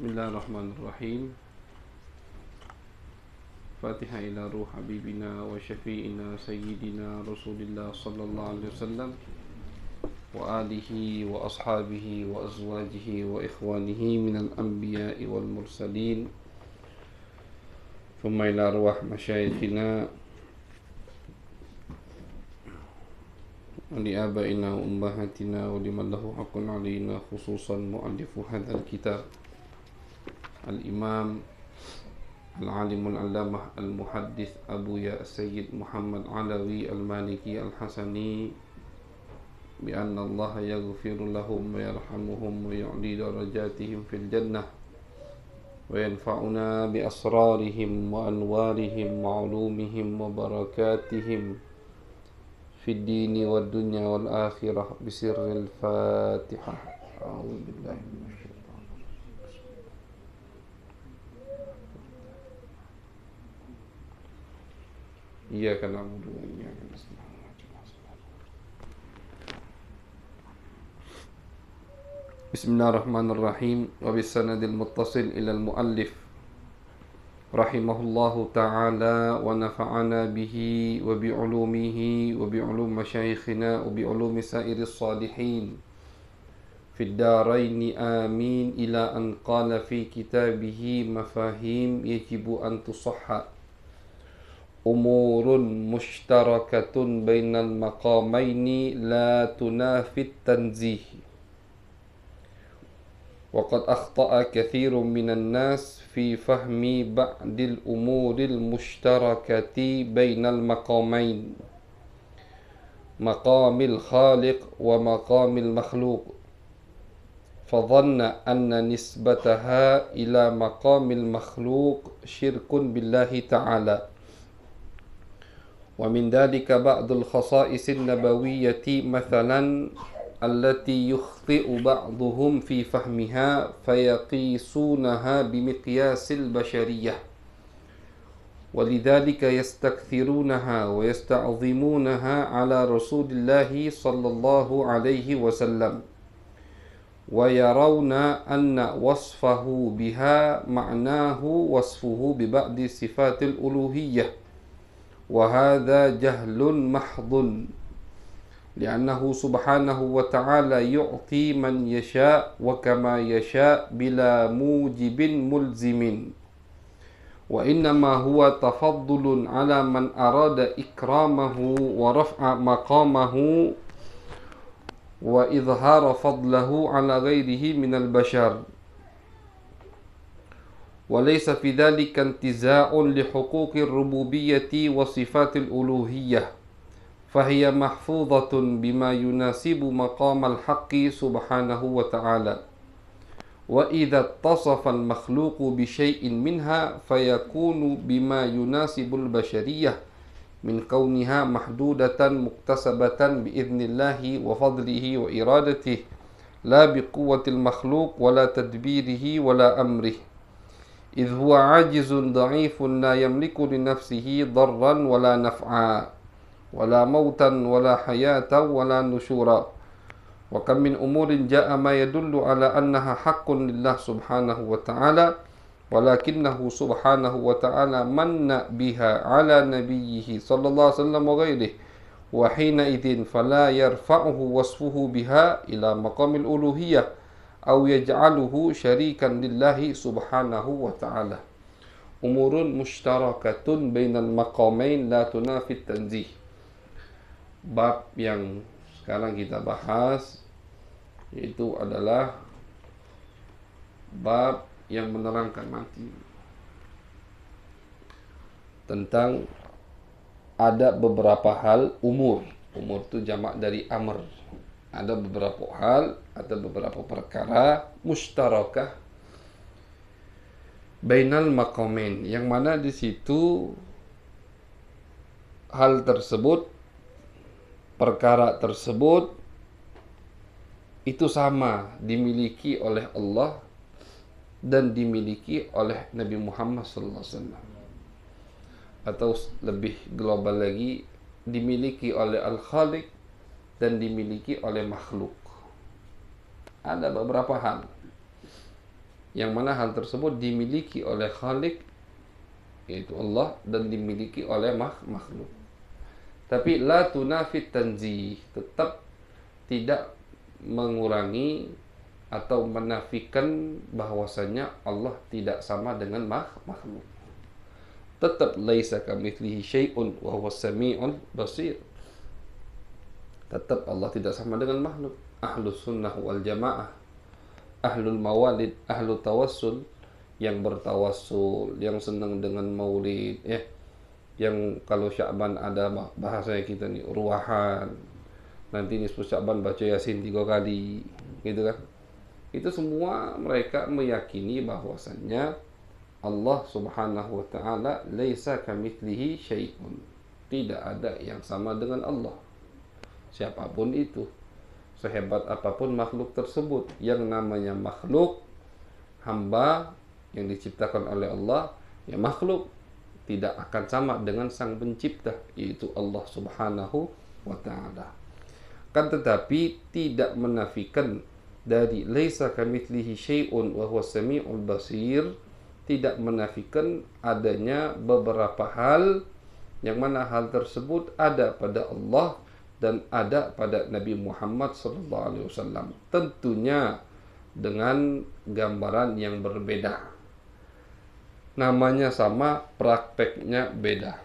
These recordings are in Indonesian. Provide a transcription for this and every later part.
بسم الله الرحمن الرحيم فاتحة إلى روح حبيبنا وشفيئنا سيدنا رسول الله صلى الله عليه وسلم وآله وأصحابه وأزواجه وإخوانه من الأنبياء والمرسلين ثم إلى أرواح مشايخنا ولآبائنا وأمهاتنا ولمن له حق علينا خصوصا مؤلف هذا الكتاب الإمام العالم العلامة المحدث أبو يا السيد محمد علوي المالكي الحسني بأن الله يغفر لهم ويرحمهم ويعلي درجاتهم في الجنة وينفعنا بأسرارهم وأنوارهم وعلومهم وبركاتهم في الدين والدنيا والآخرة بسر الفاتحة أعوذ بالله من الشيطان إياك نعبد وإياك نستعين بسم الله الرحمن الرحيم وبالسند المتصل إلى المؤلف رحمه الله تعالى ونفعنا به وبعلومه وبعلوم مشايخنا وبعلوم سائر الصالحين في الدارين آمين إلى أن قال في كتابه مفاهيم يجب أن تصحّ أمور مشتركة بين المقامين لا تنافي التنزيه وقد أخطأ كثير من الناس في فهم بعض الأمور المشتركة بين المقامين مقام الخالق ومقام المخلوق فظن أن نسبتها إلى مقام المخلوق شرك بالله تعالى ومن ذلك بعض الخصائص النبوية مثلا التي يخطئ بعضهم في فهمها فيقيسونها بمقياس البشرية ولذلك يستكثرونها ويستعظمونها على رسول الله صلى الله عليه وسلم ويرون أن وصفه بها معناه وصفه ببعض صفات الألوهية وهذا جهل محض لأنه سبحانه وتعالى يعطي من يشاء وكما يشاء بلا موجب ملزم وإنما هو تفضل على من أراد إكرامه ورفع مقامه وإظهار فضله على غيره من البشر وليس في ذلك انتزاع لحقوق الربوبية وصفات الألوهية فهي محفوظة بما يناسب مقام الحق سبحانه وتعالى وإذا اتصف المخلوق بشيء منها فيكون بما يناسب البشرية من كونها محدودة مكتسبة بإذن الله وفضله وإرادته لا بقوة المخلوق ولا تدبيره ولا أمره إذ هو عاجز ضعيف لا يملك لنفسه ضرا ولا نفعا ولا موتا ولا حياة ولا نشورا وكم من أمور جاء ما يدل على أنها حق لله سبحانه وتعالى ولكنه سبحانه وتعالى من بها على نبيه صلى الله عليه وسلم وغيره وحينئذ فلا يرفعه وصفه بها إلى مقام الألوهية au yaj'aluhu syarikan lillahi subhanahu wa ta'ala umurun mushtarakatun bainal maqamain la tunafi tanzih bab yang sekarang kita bahas itu adalah bab yang menerangkan mati tentang ada beberapa hal umur umur itu jamak dari amr ada beberapa hal ada beberapa perkara mustarakah bainal makomen yang mana di situ hal tersebut perkara tersebut itu sama dimiliki oleh Allah dan dimiliki oleh Nabi Muhammad SAW atau lebih global lagi dimiliki oleh Al-Khaliq dan dimiliki oleh makhluk ada beberapa hal yang mana hal tersebut dimiliki oleh Khalik yaitu Allah dan dimiliki oleh makhluk. Tapi la tunafit tanzih tetap tidak mengurangi atau menafikan bahwasannya Allah tidak sama dengan makhluk. Tetap laisa kamitslihi syai'un wa huwas basir. Tetap Allah tidak sama dengan makhluk ahlus sunnah wal jamaah ahlul mawalid ahlu tawassul yang bertawassul yang senang dengan maulid ya yang kalau Syaban ada bahasanya kita nih ruahan nanti nih Syaban baca Yasin tiga kali gitu kan itu semua mereka meyakini bahwasannya Allah Subhanahu wa taala laisa kamitslihi syai'un tidak ada yang sama dengan Allah siapapun itu sehebat apapun makhluk tersebut yang namanya makhluk hamba yang diciptakan oleh Allah ya makhluk tidak akan sama dengan sang pencipta yaitu Allah Subhanahu wa taala. Kan tetapi tidak menafikan dari laisa kamitslihi syai'un wa huwa samiul basir tidak menafikan adanya beberapa hal yang mana hal tersebut ada pada Allah dan ada pada Nabi Muhammad SAW. Tentunya dengan gambaran yang berbeda. Namanya sama, prakteknya beda.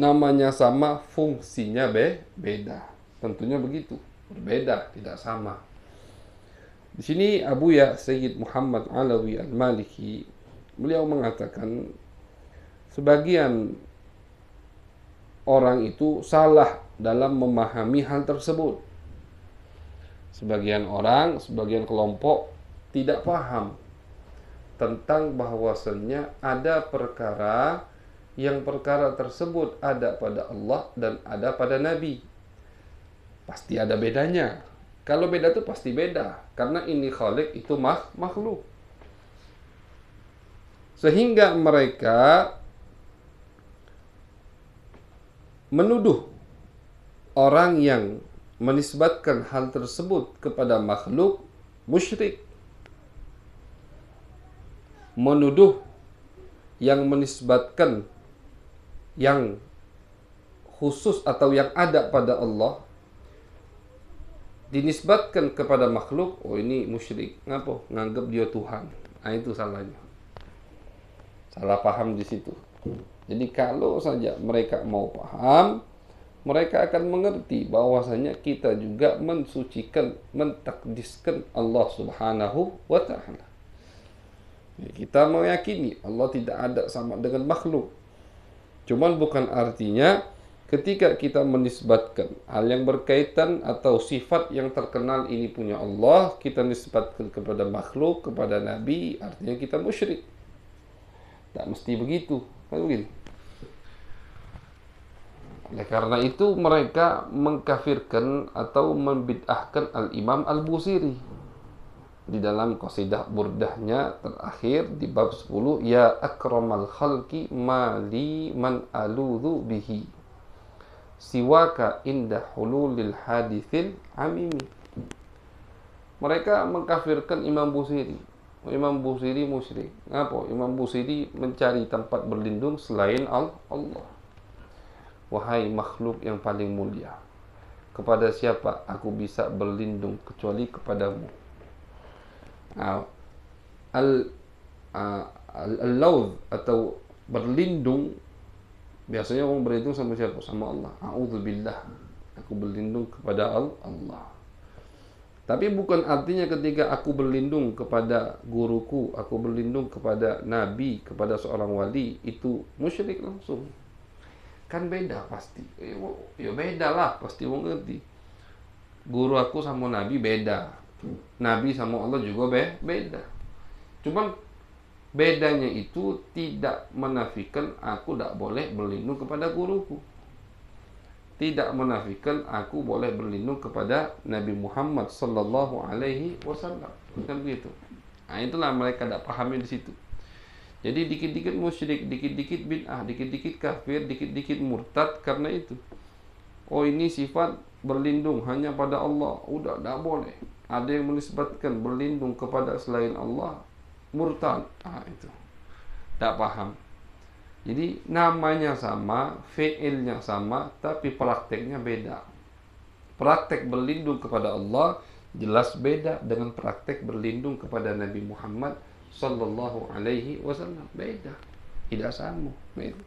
Namanya sama, fungsinya be beda. Tentunya begitu, berbeda, tidak sama. Di sini Abu Ya Sayyid Muhammad Alawi Al-Maliki beliau mengatakan sebagian orang itu salah dalam memahami hal tersebut. Sebagian orang, sebagian kelompok tidak paham tentang bahwasannya ada perkara yang perkara tersebut ada pada Allah dan ada pada Nabi. Pasti ada bedanya. Kalau beda itu pasti beda karena ini khalik itu makhluk. Sehingga mereka menuduh orang yang menisbatkan hal tersebut kepada makhluk musyrik menuduh yang menisbatkan yang khusus atau yang ada pada Allah dinisbatkan kepada makhluk oh ini musyrik ngapo nganggap dia Tuhan nah itu salahnya salah paham di situ jadi kalau saja mereka mau paham mereka akan mengerti bahwasanya kita juga mensucikan, mentakdiskan Allah Subhanahu wa taala. Ya, kita meyakini Allah tidak ada sama dengan makhluk. Cuman bukan artinya ketika kita menisbatkan hal yang berkaitan atau sifat yang terkenal ini punya Allah, kita nisbatkan kepada makhluk, kepada nabi, artinya kita musyrik. Tak mesti begitu. Kan begitu. Ya, karena itu mereka mengkafirkan atau membid'ahkan Al-Imam Al-Busiri di dalam qasidah burdahnya terakhir di bab 10 ya akramal khalqi mali man aludhu bihi siwaka indah hululil hadithil amimi mereka mengkafirkan Imam Busiri Imam Busiri musyrik Apa? Imam Busiri mencari tempat berlindung selain Allah Wahai makhluk yang paling mulia, kepada siapa aku bisa berlindung kecuali kepadamu? Ah, al uh, ah, al-laud atau berlindung biasanya orang berlindung sama siapa? Sama Allah. A'udzubillah. Aku berlindung kepada Allah. Tapi bukan artinya ketika aku berlindung kepada guruku, aku berlindung kepada nabi, kepada seorang wali, itu musyrik langsung kan beda pasti eh, ya beda lah pasti mau ngerti guru aku sama nabi beda nabi sama Allah juga be beda cuman bedanya itu tidak menafikan aku tidak boleh berlindung kepada guruku tidak menafikan aku boleh berlindung kepada Nabi Muhammad Sallallahu Alaihi Wasallam kan begitu nah itulah mereka tidak pahami di situ jadi dikit-dikit musyrik, dikit-dikit bid'ah, dikit-dikit kafir, dikit-dikit murtad karena itu. Oh ini sifat berlindung hanya pada Allah. Udah, tak boleh. Ada yang menisbatkan berlindung kepada selain Allah, murtad. Ah, itu. Tak paham. Jadi namanya sama, fiilnya sama, tapi prakteknya beda. Praktek berlindung kepada Allah jelas beda dengan praktek berlindung kepada Nabi Muhammad sallallahu alaihi wasallam. Beda. Tidak sama. Beda.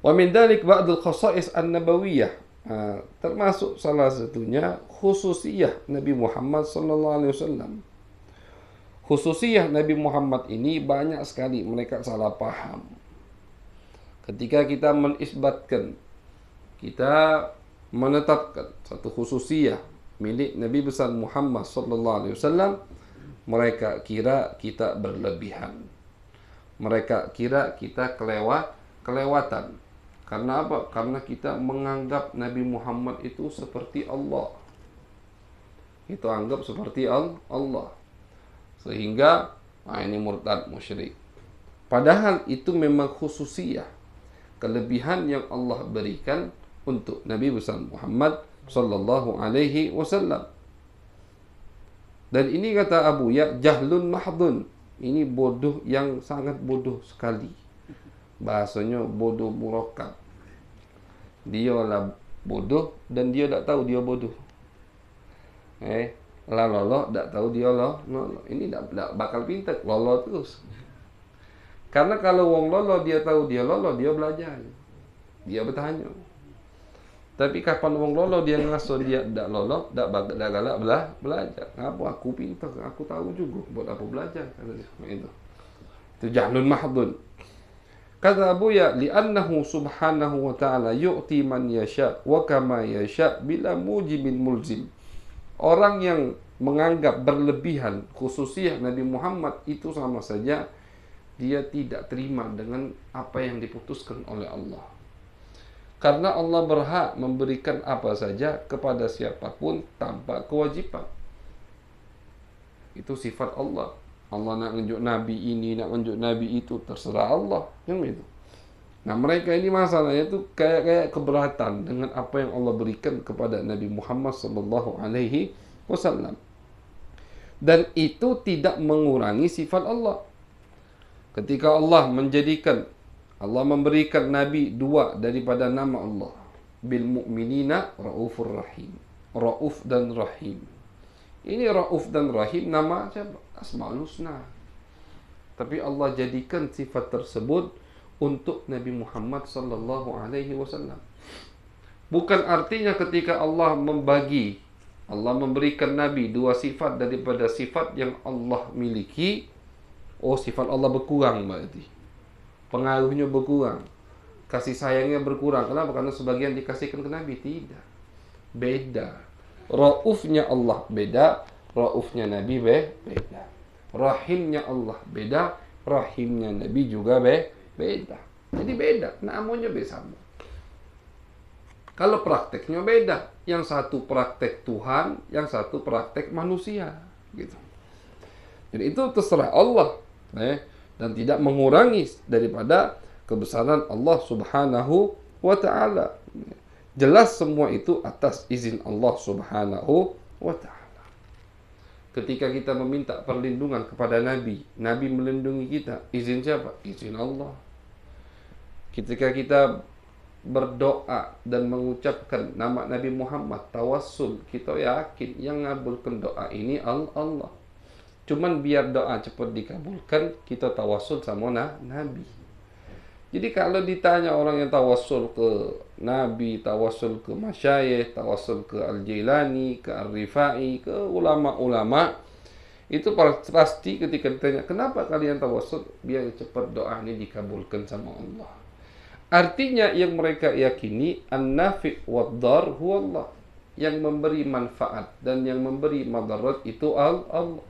Wa min dalik ba'dul khasa'is an-nabawiyah. Ah, termasuk salah satunya khususiyah Nabi Muhammad sallallahu alaihi wasallam. Khususiyah Nabi Muhammad ini banyak sekali mereka salah paham. Ketika kita menisbatkan, kita menetapkan satu khususiyah milik Nabi besar Muhammad sallallahu alaihi wasallam, mereka kira kita berlebihan. Mereka kira kita kelewat, kelewatan. Karena apa? Karena kita menganggap Nabi Muhammad itu seperti Allah. Itu anggap seperti Allah. Sehingga nah ini murtad musyrik. Padahal itu memang khususiah, Kelebihan yang Allah berikan untuk Nabi Muhammad sallallahu alaihi wasallam. Dan ini kata Abu ya jahlun mahdun. Ini bodoh yang sangat bodoh sekali. Bahasanya bodoh murokab. Dia lah bodoh dan dia tak tahu dia bodoh. Eh, lah lolo tak tahu dia lo. No, Ini tak, tak bakal pintar. Lolo terus. Karena kalau wong lolo dia tahu dia lolo dia belajar. Dia bertanya. Tapi kapan wong lolo dia ngaso dia ndak lolo, ndak ndak galak belah belajar. Apa aku pintar, aku tahu juga buat apa belajar kata dia nah, itu. Itu jahlun mahdun. Kata Abu ya, li'annahu subhanahu wa ta'ala yu'ti man yasha wa kama yasha bila mujibin mulzim. Orang yang menganggap berlebihan khususnya Nabi Muhammad itu sama saja dia tidak terima dengan apa yang diputuskan oleh Allah. Karena Allah berhak memberikan apa saja kepada siapapun tanpa kewajiban. Itu sifat Allah. Allah nak menunjuk Nabi ini, nak menunjuk Nabi itu, terserah Allah. yang itu Nah mereka ini masalahnya itu kayak kayak keberatan dengan apa yang Allah berikan kepada Nabi Muhammad Sallallahu Alaihi Wasallam. Dan itu tidak mengurangi sifat Allah. Ketika Allah menjadikan Allah memberikan Nabi dua daripada nama Allah. Bil mu'minina raufur rahim. Rauf dan rahim. Ini rauf dan rahim nama siapa? Asma'ul Husna. Tapi Allah jadikan sifat tersebut untuk Nabi Muhammad sallallahu alaihi wasallam. Bukan artinya ketika Allah membagi Allah memberikan Nabi dua sifat daripada sifat yang Allah miliki Oh sifat Allah berkurang berarti pengaruhnya berkurang, kasih sayangnya berkurang. Kenapa? Karena sebagian dikasihkan ke Nabi tidak. Beda. Raufnya Allah beda, raufnya Nabi beda. Rahimnya Allah beda, rahimnya Nabi juga beda. Jadi beda, namanya sama Kalau prakteknya beda, yang satu praktek Tuhan, yang satu praktek manusia, gitu. Jadi itu terserah Allah. Eh. dan tidak mengurangi daripada kebesaran Allah Subhanahu wa taala. Jelas semua itu atas izin Allah Subhanahu wa taala. Ketika kita meminta perlindungan kepada nabi, nabi melindungi kita. Izin siapa? Izin Allah. Ketika kita berdoa dan mengucapkan nama Nabi Muhammad tawassul, kita yakin yang mengabulkan doa ini Allah. Cuman biar doa cepat dikabulkan, kita tawasul sama na Nabi. Jadi kalau ditanya orang yang tawasul ke Nabi, tawasul ke Masyayikh, tawasul ke Al-Jailani, ke Ar-Rifai, ke ulama-ulama, itu pasti ketika ditanya, kenapa kalian tawasul? Biar cepat doa ini dikabulkan sama Allah. Artinya yang mereka yakini, An-Nafi wad-Dar allah Yang memberi manfaat dan yang memberi madarat itu Allah.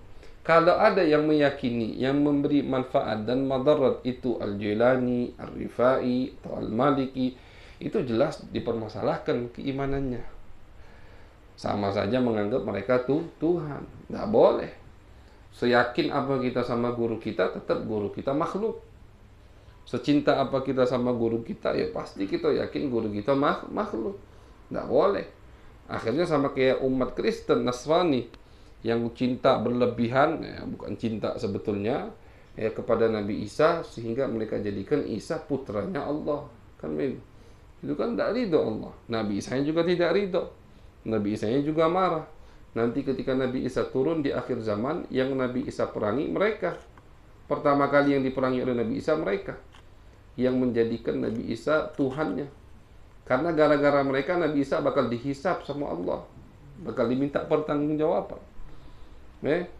Kalau ada yang meyakini, yang memberi manfaat dan madarat itu Al-Jilani, Al-Rifai, atau Al-Maliki, itu jelas dipermasalahkan keimanannya. Sama saja menganggap mereka tuh Tuhan. Nggak boleh. Seyakin apa kita sama guru kita, tetap guru kita makhluk. Secinta apa kita sama guru kita, ya pasti kita yakin guru kita makhluk. Nggak boleh. Akhirnya sama kayak umat Kristen, Nasrani, yang cinta berlebihan ya, bukan cinta sebetulnya ya kepada Nabi Isa sehingga mereka jadikan Isa putranya Allah kan itu kan tidak ridho Allah Nabi Isa juga tidak ridho Nabi Isa juga marah nanti ketika Nabi Isa turun di akhir zaman yang Nabi Isa perangi mereka pertama kali yang diperangi oleh Nabi Isa mereka yang menjadikan Nabi Isa Tuhannya karena gara-gara mereka Nabi Isa bakal dihisap sama Allah bakal diminta pertanggungjawaban eh?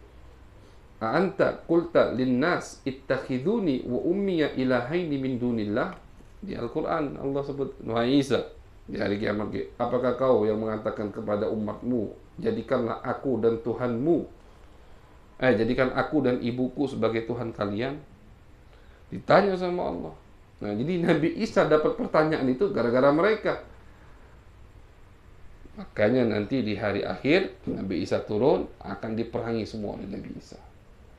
Anta kulta linnas ittakhiduni wa ummiya ilahaini min dunillah di Al-Qur'an Allah sebut Nuhai Isa di hari kiamat apakah kau yang mengatakan kepada umatmu jadikanlah aku dan Tuhanmu eh jadikan aku dan ibuku sebagai Tuhan kalian ditanya sama Allah nah jadi Nabi Isa dapat pertanyaan itu gara-gara mereka Makanya nanti di hari akhir Nabi Isa turun akan diperangi semua oleh Nabi Isa.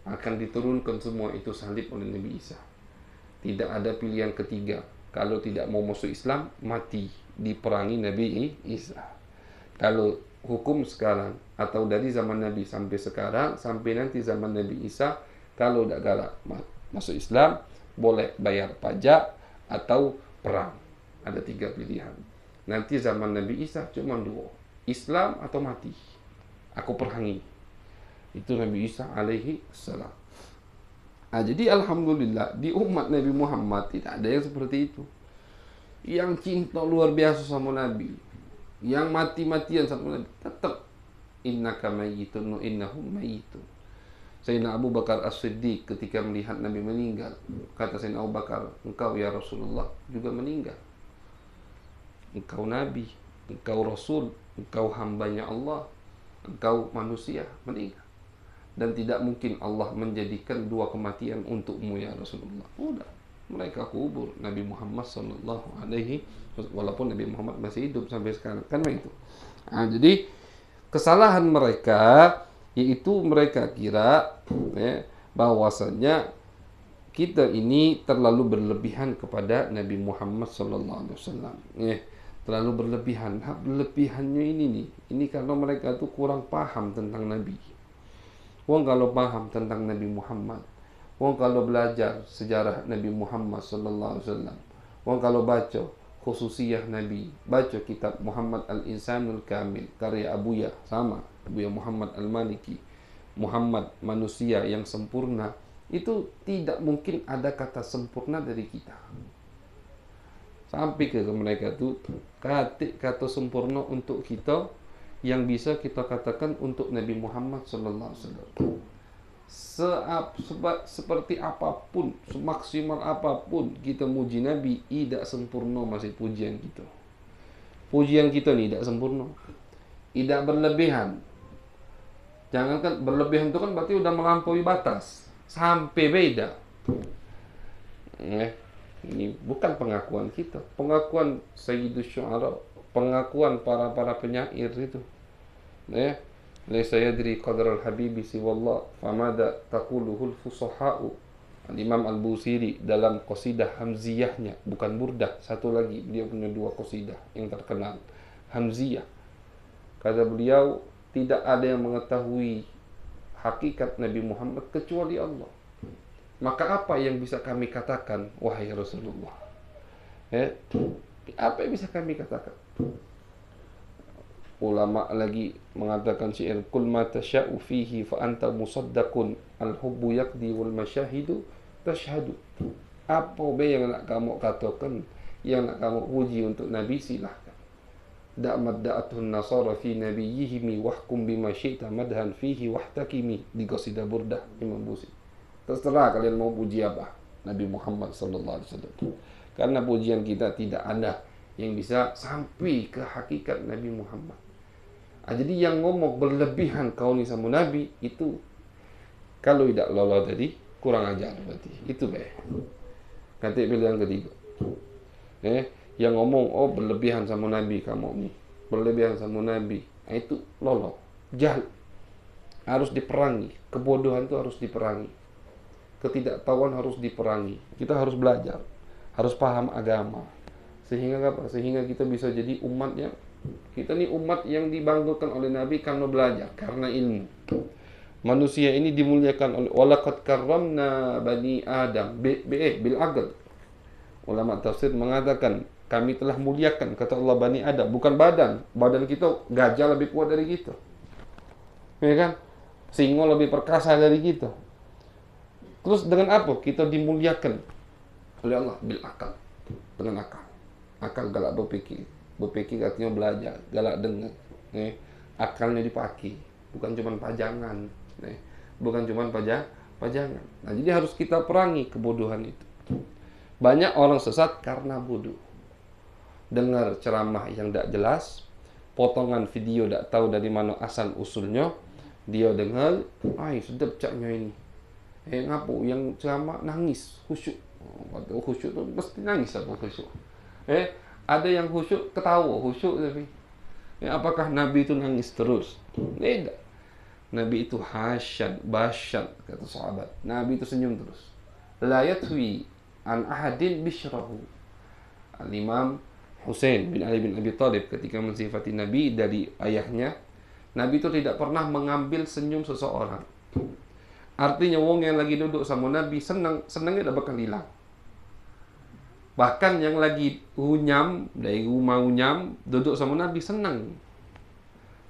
Akan diturunkan semua itu salib oleh Nabi Isa. Tidak ada pilihan ketiga. Kalau tidak mau masuk Islam, mati diperangi Nabi Isa. Kalau hukum sekarang atau dari zaman Nabi sampai sekarang sampai nanti zaman Nabi Isa, kalau tidak galak masuk Islam, boleh bayar pajak atau perang. Ada tiga pilihan. Nanti zaman Nabi Isa cuma dua, Islam atau mati. Aku perangi Itu Nabi Isa alaihi salam. Nah, jadi alhamdulillah di umat Nabi Muhammad tidak ada yang seperti itu. Yang cinta luar biasa sama Nabi, yang mati-matian sama Nabi, tetap innaka mayyitun wa innahum saya Sayyidina Abu Bakar As-Siddiq ketika melihat Nabi meninggal, kata Sayyidina Abu Bakar, engkau ya Rasulullah juga meninggal engkau nabi, engkau rasul, engkau hambanya Allah, engkau manusia, meninggal. Dan tidak mungkin Allah menjadikan dua kematian untukmu ya Rasulullah. Udah, mereka kubur Nabi Muhammad Sallallahu Alaihi walaupun Nabi Muhammad masih hidup sampai sekarang kan itu. Nah, jadi kesalahan mereka yaitu mereka kira ya, bahwasanya kita ini terlalu berlebihan kepada Nabi Muhammad Sallallahu Alaihi Wasallam. Ya terlalu berlebihan. Hak berlebihannya ini nih, ini karena mereka tuh kurang paham tentang Nabi. Wong kalau paham tentang Nabi Muhammad, Wong kalau belajar sejarah Nabi Muhammad sallallahu alaihi wasallam, Wong kalau baca khususiyah Nabi, baca kitab Muhammad Al-Insanul Kamil karya Abuya sama, Abuya Muhammad Al-Maliki. Muhammad manusia yang sempurna itu tidak mungkin ada kata sempurna dari kita sampai ke mereka tuh katik kata sempurna untuk kita yang bisa kita katakan untuk Nabi Muhammad sallallahu alaihi wasallam. Seap, seperti apapun, semaksimal apapun kita muji Nabi, tidak sempurna masih pujian kita. Pujian kita ni tidak sempurna. Tidak berlebihan. Jangankan berlebihan itu kan berarti sudah melampaui batas. Sampai beda. Yeah ini bukan pengakuan kita pengakuan Sayyidus Syu'ara pengakuan para-para penyair itu ya Laisa yadri qadral habibi siwallah Famada takuluhul fusaha'u al Imam Al-Busiri dalam qasidah Hamziyahnya Bukan burdah, satu lagi Dia punya dua qasidah yang terkenal Hamziyah Kata beliau, tidak ada yang mengetahui Hakikat Nabi Muhammad kecuali Allah maka apa yang bisa kami katakan, wahai Rasulullah? Ya, apa yang bisa kami katakan? Ulama lagi mengatakan syair kul ma tasya'u fihi fa anta musaddaqun al hubbu yaqdi wal masyahidu tashhadu. Apa be yang nak kamu katakan, yang nak kamu puji untuk Nabi silahkan. Da'mat da'atul nasara fi nabiyihimi wahkum bima syi'ta madhan fihi wahtakimi di Qasidah Burdah Imam Busi. Terserah kalian mau puji apa Nabi Muhammad sallallahu alaihi wasallam. Karena pujian kita tidak ada yang bisa sampai ke hakikat Nabi Muhammad. Ah, jadi yang ngomong berlebihan kau ni sama Nabi itu kalau tidak lolos tadi kurang ajar berarti. Itu be. Nanti pilihan ketiga. Eh, yang ngomong oh berlebihan sama Nabi kamu ni. Berlebihan sama Nabi. Nah, itu lolos Jahat. Harus diperangi. Kebodohan itu harus diperangi ketidaktahuan harus diperangi. Kita harus belajar, harus paham agama. Sehingga apa? Sehingga kita bisa jadi umat yang kita ini umat yang dibanggakan oleh Nabi karena belajar, karena ilmu. Manusia ini dimuliakan oleh walakat karamna bani Adam be eh, bil agl. Ulama tafsir mengatakan kami telah muliakan kata Allah bani Adam bukan badan badan kita gajah lebih kuat dari kita ya kan singo lebih perkasa dari kita Terus dengan apa kita dimuliakan oleh Allah bil akal. Dengan akal. Akal galak berpikir, berpikir katanya belajar, galak dengar. Nih, eh. akalnya dipakai, bukan cuma pajangan. Nih, eh. bukan cuma pajak pajangan. Nah, jadi harus kita perangi kebodohan itu. Banyak orang sesat karena bodoh. Dengar ceramah yang tidak jelas, potongan video tidak tahu dari mana asal usulnya, dia dengar, ay sedap caknya ini, eh, ngapu yang ceramah nangis khusyuk oh, khusyuk tuh mesti nangis apa khusyuk eh ada yang khusyuk ketawa khusyuk tapi ya, apakah nabi itu nangis terus tidak eh, nabi itu hasyad basyad kata sahabat nabi itu senyum terus la yatwi an ahadin bishrahu al imam Hussein bin Ali bin Abi Thalib ketika mensifati Nabi dari ayahnya, Nabi itu tidak pernah mengambil senyum seseorang. Artinya wong yang lagi duduk sama Nabi senang, senangnya dah bakal hilang. Bahkan yang lagi unyam, dari rumah unyam, duduk sama Nabi senang.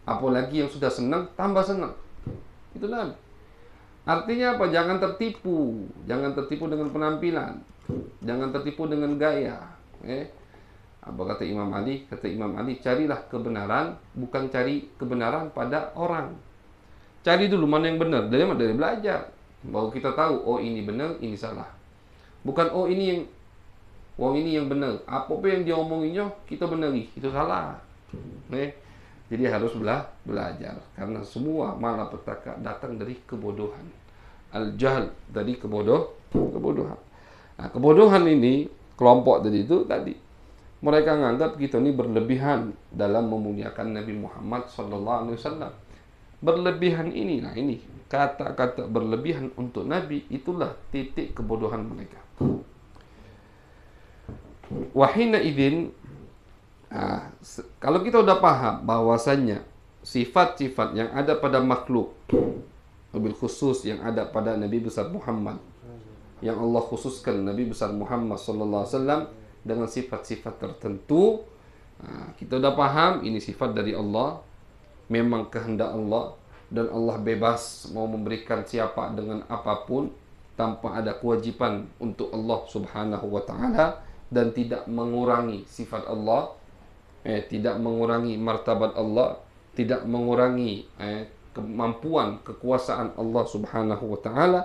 Apalagi yang sudah senang, tambah senang. Itu Nabi. Artinya apa? Jangan tertipu. Jangan tertipu dengan penampilan. Jangan tertipu dengan gaya. Eh? Apa kata Imam Ali? Kata Imam Ali, carilah kebenaran, bukan cari kebenaran pada orang Cari dulu mana yang benar. Dari mana? Dari belajar. Baru kita tahu, oh ini benar, ini salah. Bukan, oh ini yang Wong oh, ini yang benar. Apa pun yang dia omonginnya kita benari. Itu salah. Nih. Jadi harus belajar karena semua malapetaka datang dari kebodohan. Al jahl dari kebodoh kebodohan. Nah, kebodohan ini kelompok tadi itu tadi mereka menganggap kita ini berlebihan dalam memuliakan Nabi Muhammad SAW berlebihan ini. Nah ini kata-kata berlebihan untuk Nabi itulah titik kebodohan mereka. Wahina idin ah, kalau kita sudah paham bahwasannya sifat-sifat yang ada pada makhluk, lebih khusus yang ada pada Nabi besar Muhammad, yang Allah khususkan Nabi besar Muhammad Sallallahu Alaihi Wasallam dengan sifat-sifat tertentu, ah, kita udah paham ini sifat dari Allah, memang kehendak Allah dan Allah bebas mau memberikan siapa dengan apapun tanpa ada kewajiban untuk Allah Subhanahu wa taala dan tidak mengurangi sifat Allah eh tidak mengurangi martabat Allah tidak mengurangi eh, kemampuan kekuasaan Allah Subhanahu wa taala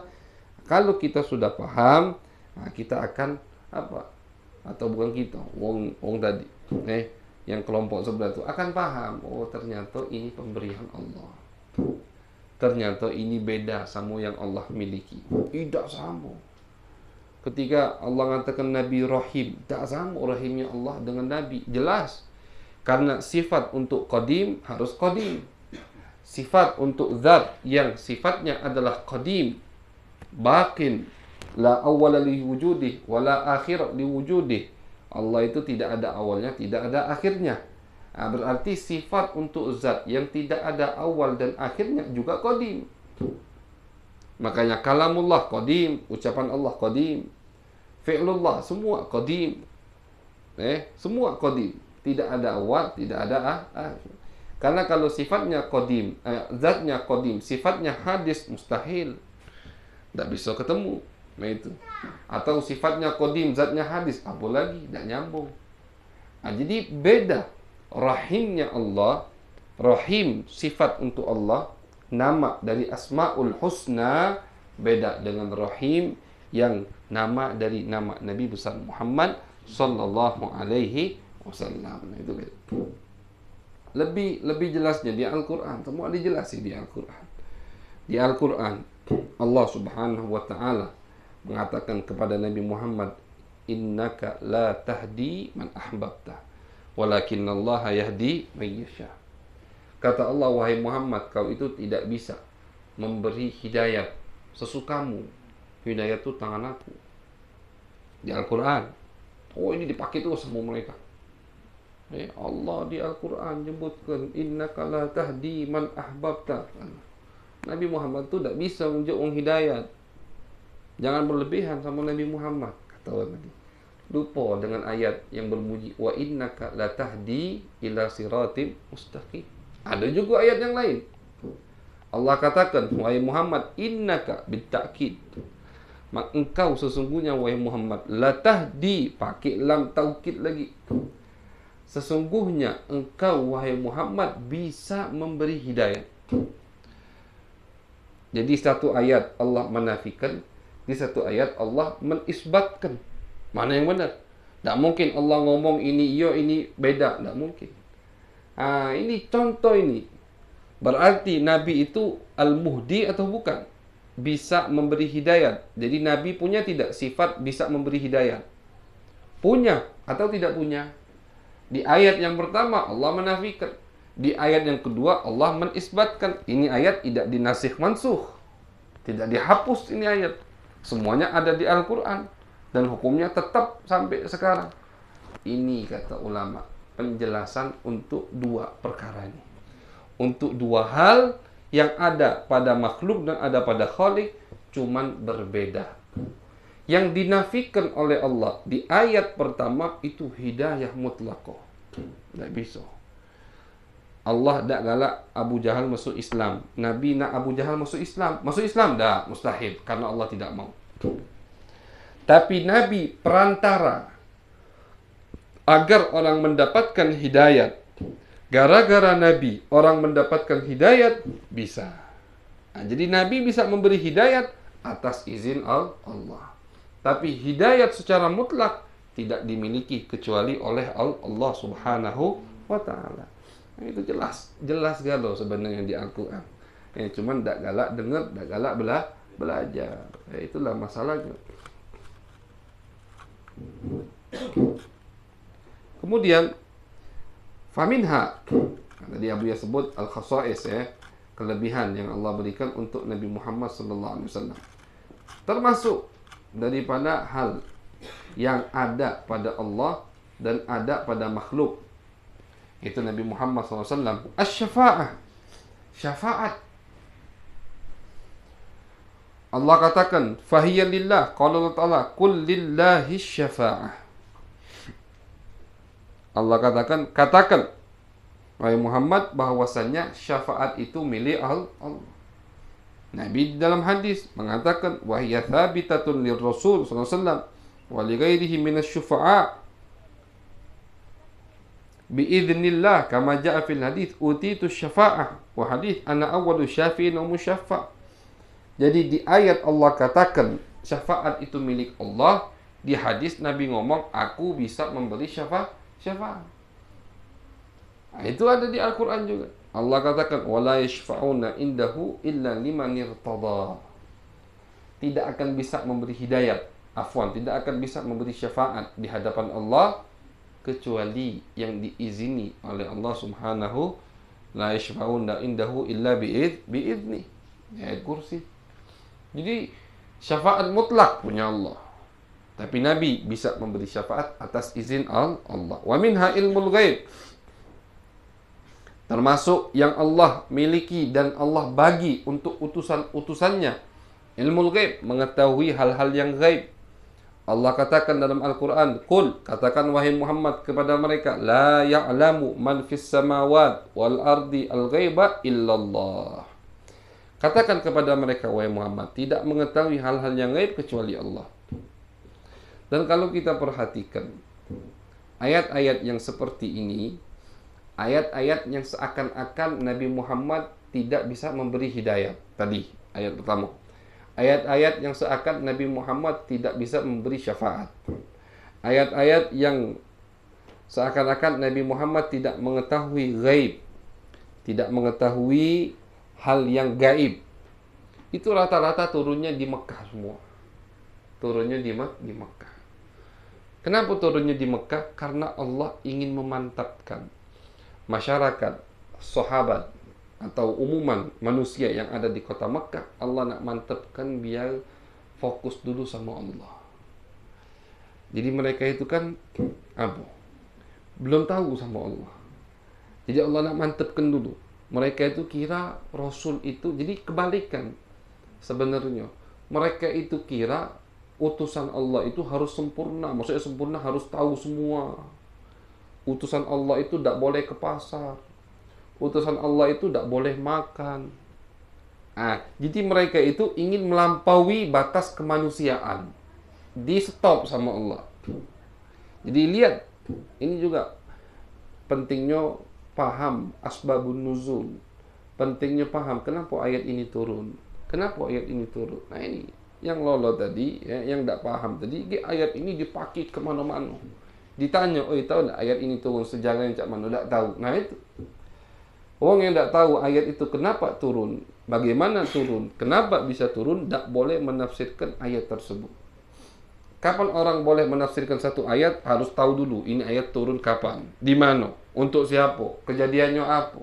kalau kita sudah paham ah, kita akan apa atau bukan kita wong wong tadi eh yang kelompok sebelah itu akan paham oh ternyata ini pemberian Allah ternyata ini beda sama yang Allah miliki tidak sama ketika Allah mengatakan Nabi Rahim tak sama Rahimnya Allah dengan Nabi jelas karena sifat untuk Qadim harus Qadim sifat untuk Zat yang sifatnya adalah Qadim Bakin la awwala li wujudih wa akhir li wujudih Allah itu tidak ada awalnya, tidak ada akhirnya. Nah, berarti sifat untuk zat yang tidak ada awal dan akhirnya juga kodim. Makanya kalamullah kodim, ucapan Allah kodim, fi'lullah semua kodim. Eh, semua kodim. Tidak ada awal, tidak ada ah, ah. Karena kalau sifatnya kodim, eh, zatnya kodim, sifatnya hadis mustahil. Tidak bisa ketemu. Nah itu. Atau sifatnya kodim, zatnya hadis, apalagi tidak nyambung. Nah, jadi beda rahimnya Allah, rahim sifat untuk Allah, nama dari Asmaul Husna beda dengan rahim yang nama dari nama Nabi besar Muhammad sallallahu alaihi wasallam. Nah, itu beda. Lebih lebih jelasnya di Al-Qur'an, semua dijelasin di Al-Qur'an. Di Al-Qur'an Allah Subhanahu wa taala mengatakan kepada Nabi Muhammad innaka la tahdi man ahbabta walakin Allah yahdi man yasha kata Allah wahai Muhammad kau itu tidak bisa memberi hidayah sesukamu hidayah itu tangan aku di Al-Qur'an oh ini dipakai tuh semua mereka Ya Allah di Al-Quran menyebutkan innaka la tahdi man ahbabta. Nabi Muhammad itu tidak bisa menunjuk orang hidayat. Jangan berlebihan sama Nabi Muhammad kata orang tadi. Lupa dengan ayat yang berbunyi wa innaka latahdi ila siratim mustaqim. Ada juga ayat yang lain. Allah katakan, wahai Muhammad, innaka bitakid. Mak engkau sesungguhnya wahai Muhammad, latahdi pakai lam taukid lagi. Sesungguhnya engkau wahai Muhammad bisa memberi hidayah. Jadi satu ayat Allah menafikan di satu ayat Allah menisbatkan mana yang benar. Tak mungkin Allah ngomong ini iyo ini beda, Tak mungkin. Ha, ah, ini contoh ini. Berarti Nabi itu al-muhdi atau bukan? Bisa memberi hidayat. Jadi Nabi punya tidak sifat bisa memberi hidayat? Punya atau tidak punya? Di ayat yang pertama Allah menafikan. Di ayat yang kedua Allah menisbatkan. Ini ayat tidak dinasih mansuh. Tidak dihapus ini ayat. Semuanya ada di Al-Quran. Dan hukumnya tetap sampai sekarang. Ini kata ulama, penjelasan untuk dua perkara ini. Untuk dua hal yang ada pada makhluk dan ada pada khalik cuman berbeda. Yang dinafikan oleh Allah di ayat pertama itu hidayah mutlakoh Tidak bisa. Allah tidak galak Abu Jahal masuk Islam. Nabi nak Abu Jahal masuk Islam. Masuk Islam tak? mustahil karena Allah tidak mau. Tapi Nabi perantara agar orang mendapatkan hidayat. Gara-gara Nabi orang mendapatkan hidayat bisa. Nah, jadi Nabi bisa memberi hidayat atas izin Allah. Tapi hidayat secara mutlak tidak dimiliki kecuali oleh Allah Subhanahu wa taala itu jelas jelas galau kan sebenarnya di Al-Quran yang kan. ya, cuman tidak galak dengar tidak galak bela belajar ya, itulah masalahnya kemudian faminha tadi Abu ya sebut al khasais ya kelebihan yang Allah berikan untuk Nabi Muhammad sallallahu alaihi wasallam termasuk daripada hal yang ada pada Allah dan ada pada makhluk itu Nabi Muhammad SAW as-syafa'ah syafaat Allah katakan fahiya lillah qala Allah taala kul lillahi syafa'ah Allah katakan katakan wahai Muhammad bahwasanya syafaat itu milik Allah Nabi dalam hadis mengatakan "Wahyathabi tatalil lirrasul sallallahu alaihi wasallam wa li ghairihi minasy syufa'a biidznillah kama jaa fil hadis utitu syafa'ah wa hadis ana awwalu syafi'in wa musyaffa. Jadi di ayat Allah katakan syafaat itu milik Allah, di hadis Nabi ngomong aku bisa memberi syafaat. Syafaat. Nah, itu ada di Al-Qur'an juga. Allah katakan wala yashfa'una indahu illa liman irtada. Tidak akan bisa memberi hidayat, afwan, tidak akan bisa memberi syafaat di hadapan Allah kecuali yang diizini oleh Allah Subhanahu la yashfa'una indahu illa bi'id bi'idni ya kursi jadi syafaat mutlak punya Allah tapi Nabi bisa memberi syafaat atas izin Allah wa minha ilmul ghaib termasuk yang Allah miliki dan Allah bagi untuk utusan-utusannya ilmul ghaib mengetahui hal-hal yang ghaib Allah katakan dalam Al-Quran, Qul, katakan wahai Muhammad kepada mereka, La ya'lamu man fis samawat wal ardi al-ghaiba illallah. Katakan kepada mereka, wahai Muhammad, tidak mengetahui hal-hal yang gaib kecuali Allah. Dan kalau kita perhatikan, ayat-ayat yang seperti ini, ayat-ayat yang seakan-akan Nabi Muhammad tidak bisa memberi hidayah. Tadi, ayat pertama. Ayat-ayat yang seakan Nabi Muhammad tidak bisa memberi syafaat. Ayat-ayat yang seakan-akan Nabi Muhammad tidak mengetahui gaib, tidak mengetahui hal yang gaib. Itu rata-rata turunnya di Mekah semua. Turunnya di, di Mekah. Kenapa turunnya di Mekah? Karena Allah ingin memantapkan masyarakat, sahabat, atau umuman manusia yang ada di kota Mekah, Allah nak mantepkan biar fokus dulu sama Allah. Jadi mereka itu kan apa? Belum tahu sama Allah. Jadi Allah nak mantepkan dulu. Mereka itu kira Rasul itu jadi kebalikan sebenarnya. Mereka itu kira utusan Allah itu harus sempurna. Maksudnya sempurna harus tahu semua. Utusan Allah itu tidak boleh ke pasar utusan Allah itu tidak boleh makan. Nah, jadi mereka itu ingin melampaui batas kemanusiaan. Di stop sama Allah. Jadi lihat, ini juga pentingnya paham asbabun nuzul. Pentingnya paham kenapa ayat ini turun. Kenapa ayat ini turun. Nah ini, yang lolo tadi, ya, yang tidak paham tadi, ayat ini dipakai kemana-mana. Ditanya, oh tahu tidak ayat ini turun yang cak mana? Tidak tahu. Nah itu. Orang yang tidak tahu ayat itu kenapa turun, bagaimana turun, kenapa bisa turun, tidak boleh menafsirkan ayat tersebut. Kapan orang boleh menafsirkan satu ayat harus tahu dulu ini ayat turun kapan, di mana, untuk siapa, kejadiannya apa.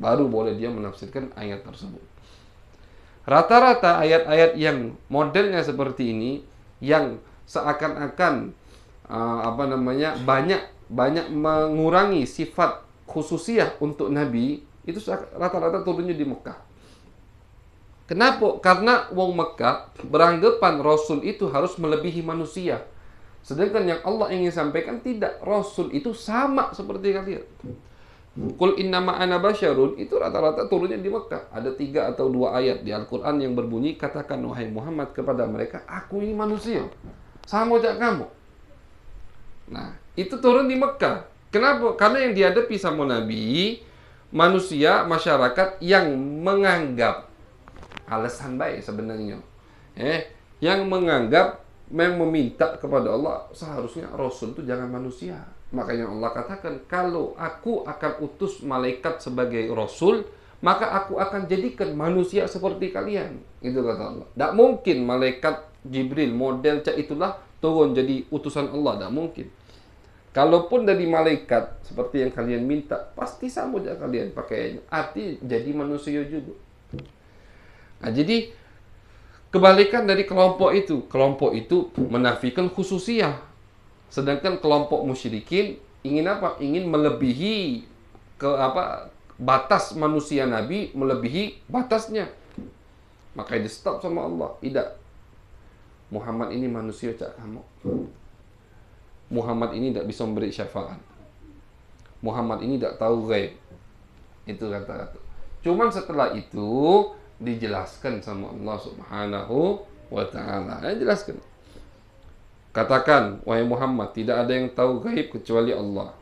Baru boleh dia menafsirkan ayat tersebut. Rata-rata ayat-ayat yang modelnya seperti ini yang seakan-akan uh, apa namanya banyak banyak mengurangi sifat khususiah untuk Nabi itu rata-rata turunnya di Mekah. Kenapa? Karena wong Mekah beranggapan Rasul itu harus melebihi manusia. Sedangkan yang Allah ingin sampaikan tidak Rasul itu sama seperti kalian. Kul innama ana basyarun itu rata-rata turunnya di Mekah. Ada tiga atau dua ayat di Al-Quran yang berbunyi, katakan wahai Muhammad kepada mereka, aku ini manusia. Sama aja kamu. Nah, itu turun di Mekah. Kenapa? Karena yang dihadapi sama Nabi manusia, masyarakat yang menganggap alasan baik sebenarnya. Eh, yang menganggap yang meminta kepada Allah seharusnya Rasul itu jangan manusia. Makanya Allah katakan kalau aku akan utus malaikat sebagai Rasul maka aku akan jadikan manusia seperti kalian. Itu kata Allah. Tak mungkin malaikat Jibril model cak itulah turun jadi utusan Allah. Tak mungkin. Kalaupun dari malaikat seperti yang kalian minta, pasti sama aja kalian pakaiannya. Arti jadi manusia juga. Nah, jadi kebalikan dari kelompok itu. Kelompok itu menafikan khususiah. Sedangkan kelompok musyrikin ingin apa? Ingin melebihi ke apa batas manusia Nabi melebihi batasnya. Makanya di stop sama Allah. Tidak. Muhammad ini manusia cak kamu. Muhammad ini tidak bisa memberi syafaat. Muhammad ini tidak tahu gaib. Itu kata-kata. Cuman setelah itu dijelaskan sama Allah Subhanahu wa taala. Ya, jelaskan. Katakan, wahai Muhammad, tidak ada yang tahu gaib kecuali Allah.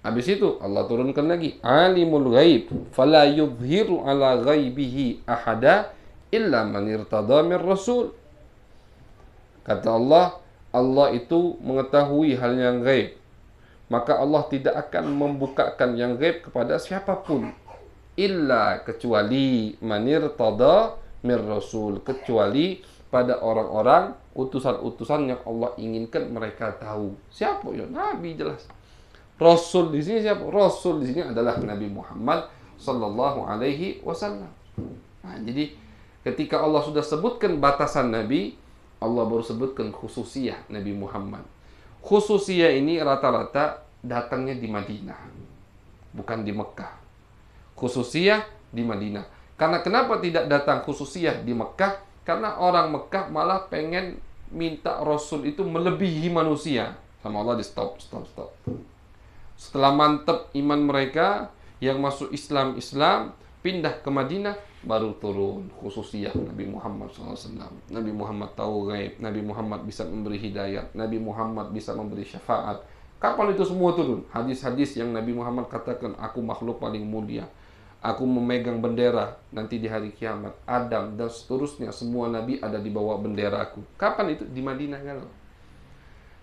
Habis itu Allah turunkan lagi alimul ghaib fala yudhiru ala ghaibihi ahada illa man irtada min rasul. Kata Allah, Allah itu mengetahui hal yang gaib. Maka Allah tidak akan membukakan yang gaib kepada siapapun. Illa kecuali manir tada mir rasul. Kecuali pada orang-orang utusan-utusan yang Allah inginkan mereka tahu. Siapa ya? Nabi jelas. Rasul di sini siapa? Rasul di sini adalah Nabi Muhammad sallallahu alaihi wasallam. Nah, jadi ketika Allah sudah sebutkan batasan nabi, Allah baru sebutkan khususiah Nabi Muhammad. Khususiah ini rata-rata datangnya di Madinah, bukan di Mekah. Khususiah di Madinah. Karena kenapa tidak datang khususiah di Mekah? Karena orang Mekah malah pengen minta Rasul itu melebihi manusia. Sama Allah di stop, stop, stop. Setelah mantep iman mereka yang masuk Islam-Islam, pindah ke Madinah baru turun khususnya Nabi Muhammad SAW. Nabi Muhammad tahu gaib, Nabi Muhammad bisa memberi hidayat, Nabi Muhammad bisa memberi syafaat. Kapal itu semua turun? Hadis-hadis yang Nabi Muhammad katakan, aku makhluk paling mulia, aku memegang bendera nanti di hari kiamat, Adam dan seterusnya semua Nabi ada di bawah bendera aku. Kapan itu? Di Madinah kan?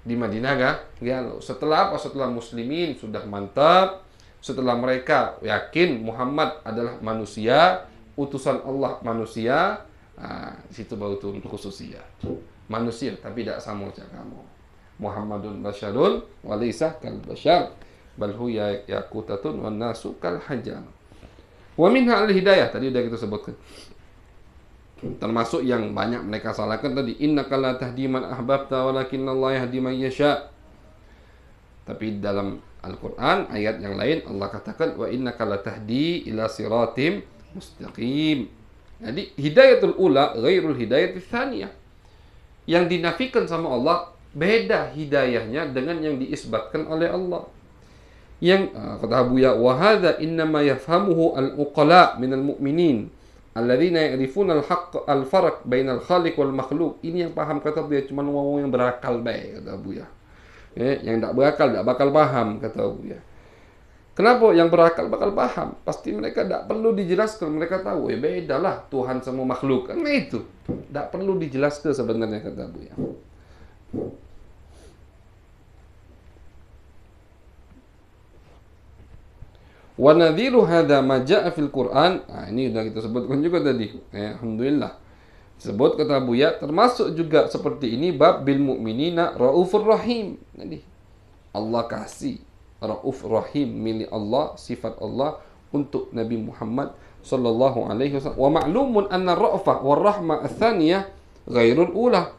Di Madinah kan? Ya, Setelah apa? Setelah muslimin sudah mantap, setelah mereka yakin Muhammad adalah manusia, utusan Allah manusia, nah, situ baru turun khususia. Manusia tapi tidak sama macam kamu. Muhammadun basyarun walisah kal basyar bal huya yakutatun wan nasu kal hajar. Wa minha al hidayah tadi sudah kita sebutkan. Termasuk yang banyak mereka salahkan tadi innaka la tahdi man ahbabta walakinna Allah yahdi man yasha. Tapi dalam Al-Quran ayat yang lain Allah katakan wa Inna kalatahdi ila siratim mustaqim. Jadi hidayatul ula ghairul hidayah tsaniyah. Yang dinafikan sama Allah beda hidayahnya dengan yang diisbatkan oleh Allah. Yang uh, kata Abu Ya wa hadza ma yafhamuhu al-uqala al mu'minin alladzina ya'rifuna al haq al-farq bainal khaliq wal makhluq. Ini yang paham kata Abu Ya cuma orang yang berakal baik kata Abu Ya eh, yang tidak berakal tidak bakal paham kata ya Kenapa yang berakal bakal paham? Pasti mereka tidak perlu dijelaskan, mereka tahu. Ya eh, bedalah Tuhan semua makhluk. Nah itu, tidak perlu dijelaskan sebenarnya kata bu ya. Wa nadhiru hadha ma ja'a fil Qur'an. Ah ini sudah kita sebutkan juga tadi. Ya, alhamdulillah. Sebut kata Buya, termasuk juga seperti ini bab bil mukminina raufur rahim. Jadi Allah kasih rauf rahim milik Allah, sifat Allah untuk Nabi Muhammad sallallahu alaihi wasallam. Wa ma'lumun anna ra'fah war rahmah atsaniyah ghairul ula.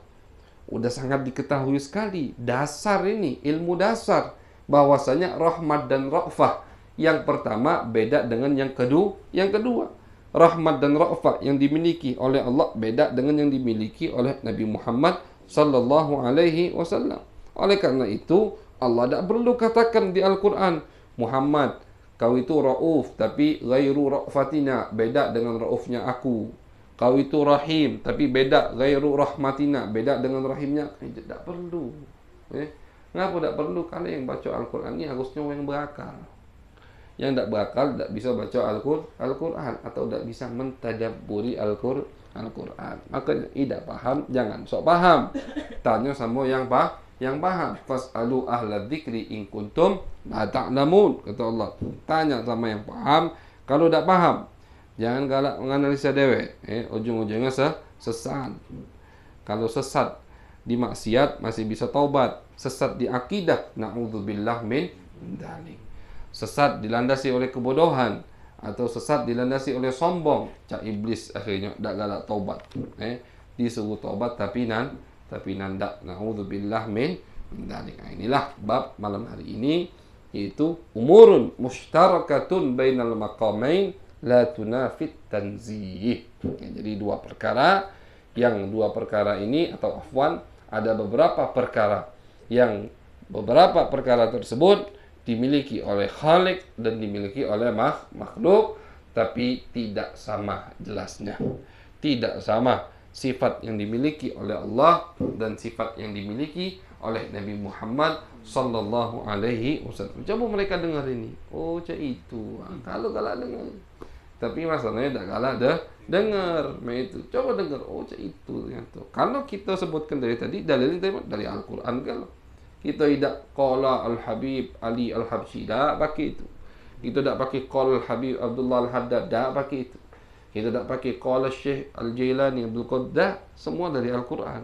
Udah sangat diketahui sekali dasar ini, ilmu dasar bahwasanya rahmat dan ra'fa yang pertama beda dengan yang kedua, yang kedua. rahmat dan rafa yang dimiliki oleh Allah beda dengan yang dimiliki oleh Nabi Muhammad sallallahu alaihi wasallam. Oleh kerana itu, Allah tak perlu katakan di Al-Quran, Muhammad, kau itu ra'uf tapi ghairu ra'fatina, beda dengan ra'ufnya aku. Kau itu rahim tapi beda ghairu rahmatina, beda dengan rahimnya. Eh, tak perlu. Eh, kenapa tak perlu? Kalau yang baca Al-Quran ni, harusnya orang berakal. yang tidak bakal tidak bisa baca Al-Quran atau tidak bisa mentadaburi Al-Quran. Maka tidak paham, jangan sok paham. Tanya sama yang paham yang paham fasalu ahla dzikri in kuntum la ta'lamun kata Allah tanya sama yang paham kalau tidak paham jangan galak menganalisa dewe eh ujung-ujungnya se sesat kalau sesat di maksiat masih bisa taubat sesat di akidah naudzubillah min dalik sesat dilandasi oleh kebodohan atau sesat dilandasi oleh sombong cak iblis akhirnya dak galak taubat eh disuruh taubat tapi nan tapi nan dak naudzubillah min dalik nah, inilah bab malam hari ini yaitu umurun mushtarakatun bainal maqamain la tunafit tanzih ya, jadi dua perkara yang dua perkara ini atau afwan ada beberapa perkara yang beberapa perkara tersebut dimiliki oleh khalik dan dimiliki oleh makhluk tapi tidak sama jelasnya tidak sama sifat yang dimiliki oleh Allah dan sifat yang dimiliki oleh Nabi Muhammad sallallahu alaihi wasallam. Coba mereka dengar ini. Oh, cah itu. Ah, kalau kalah dengar. Tapi masalahnya tidak kalah dah dengar. Nah itu. Coba dengar. Oh, cah itu Kalau kita sebutkan dari tadi dalilnya dari, dari Al-Qur'an kalau kita tidak qala al-Habib Ali al habsi tak pakai itu. Kita tidak pakai qala al-Habib Abdullah al-Haddad, tak pakai itu. Kita tidak pakai qala Syekh al-Jailani Abdul Qadda, semua dari Al-Quran.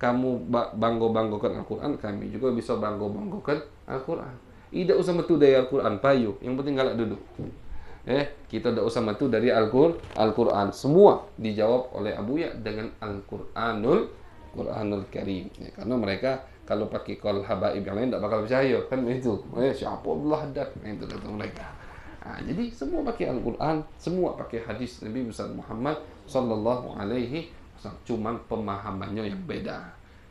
Kamu banggo-banggokan Al-Quran, kami juga bisa banggo-banggokan Al-Quran. Tidak usah metu dari Al-Quran, payu. Yang penting galak duduk. Eh, kita tidak usah metu dari Al-Quran. Al Semua dijawab oleh Abu Ya dengan Al-Quranul Quranul Karim. Ya, karena mereka kalau pakai kol habaib yang lain tidak bakal percaya kan itu eh, siapa Allah dat itu kata mereka ha, jadi semua pakai Al-Quran semua pakai hadis Nabi besar Muhammad sallallahu alaihi wasallam cuman pemahamannya yang beda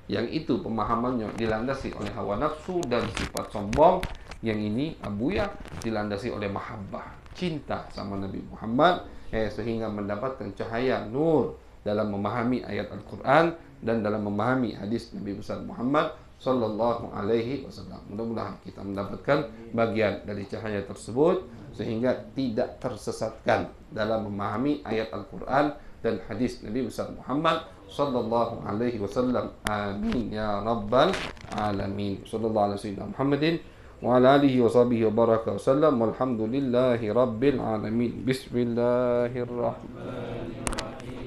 yang itu pemahamannya dilandasi oleh hawa nafsu dan sifat sombong yang ini abuya dilandasi oleh mahabbah cinta sama Nabi Muhammad eh, sehingga mendapatkan cahaya nur dalam memahami ayat Al-Quran dan dalam memahami hadis Nabi besar Muhammad sallallahu alaihi wasallam. Mudah-mudahan kita mendapatkan bagian dari cahaya tersebut sehingga tidak tersesatkan dalam memahami ayat Al-Qur'an dan hadis Nabi besar Muhammad sallallahu alaihi wasallam. Amin ya rabbal alamin. Sallallahu alaihi wasallam Muhammadin wa ala alihi wa sahbihi wa baraka wasallam walhamdulillahi rabbil alamin. Bismillahirrahmanirrahim.